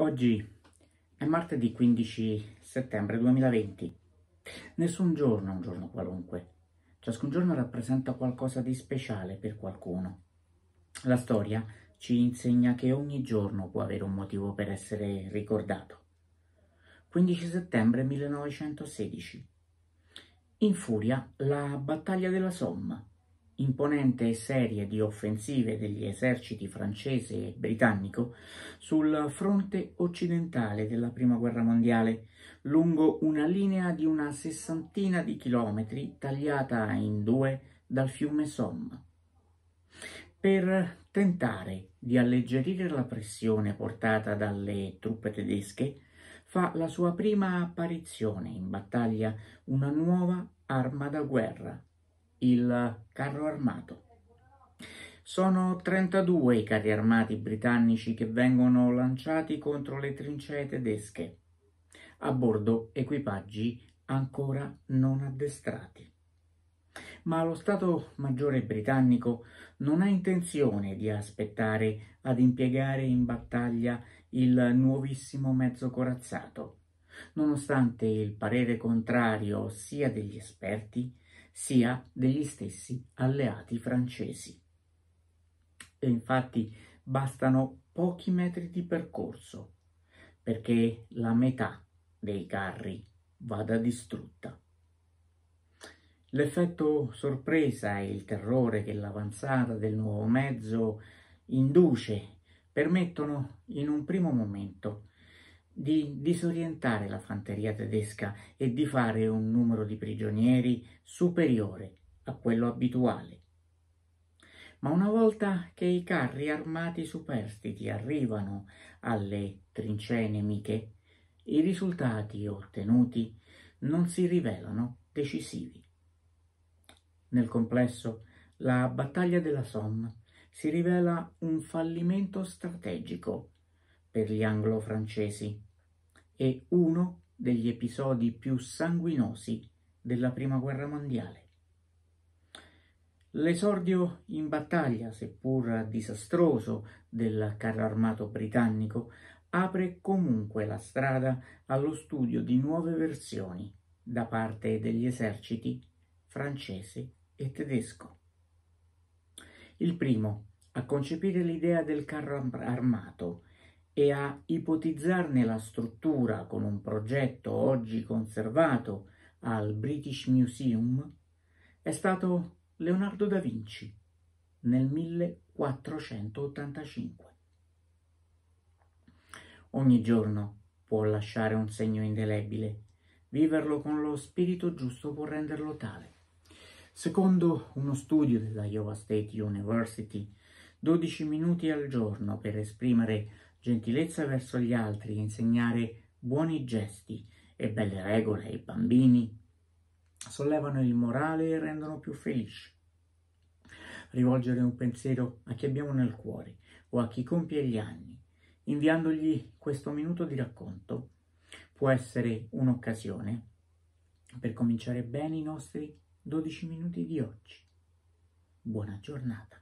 Oggi è martedì 15 settembre 2020. Nessun giorno è un giorno qualunque. Ciascun giorno rappresenta qualcosa di speciale per qualcuno. La storia ci insegna che ogni giorno può avere un motivo per essere ricordato. 15 settembre 1916. In furia la battaglia della Somme imponente serie di offensive degli eserciti francese e britannico sul fronte occidentale della Prima Guerra Mondiale, lungo una linea di una sessantina di chilometri tagliata in due dal fiume Somme. Per tentare di alleggerire la pressione portata dalle truppe tedesche, fa la sua prima apparizione in battaglia una nuova arma da guerra, il carro armato. Sono 32 i carri armati britannici che vengono lanciati contro le trincee tedesche, a bordo equipaggi ancora non addestrati. Ma lo Stato Maggiore britannico non ha intenzione di aspettare ad impiegare in battaglia il nuovissimo mezzo corazzato, nonostante il parere contrario sia degli esperti sia degli stessi alleati francesi. E infatti bastano pochi metri di percorso perché la metà dei carri vada distrutta. L'effetto sorpresa e il terrore che l'avanzata del nuovo mezzo induce permettono in un primo momento di disorientare la fanteria tedesca e di fare un numero di prigionieri superiore a quello abituale. Ma una volta che i carri armati superstiti arrivano alle trincee nemiche, i risultati ottenuti non si rivelano decisivi. Nel complesso, la battaglia della Somme si rivela un fallimento strategico per gli anglo-francesi è uno degli episodi più sanguinosi della Prima Guerra Mondiale. L'esordio in battaglia, seppur disastroso, del carro armato britannico apre comunque la strada allo studio di nuove versioni da parte degli eserciti francese e tedesco. Il primo a concepire l'idea del carro armato e a ipotizzarne la struttura con un progetto oggi conservato al British Museum è stato Leonardo da Vinci nel 1485. Ogni giorno può lasciare un segno indelebile, viverlo con lo spirito giusto può renderlo tale. Secondo uno studio della Iowa State University, 12 minuti al giorno per esprimere gentilezza verso gli altri, insegnare buoni gesti e belle regole ai bambini sollevano il morale e rendono più felici. Rivolgere un pensiero a chi abbiamo nel cuore o a chi compie gli anni, inviandogli questo minuto di racconto, può essere un'occasione per cominciare bene i nostri 12 minuti di oggi. Buona giornata.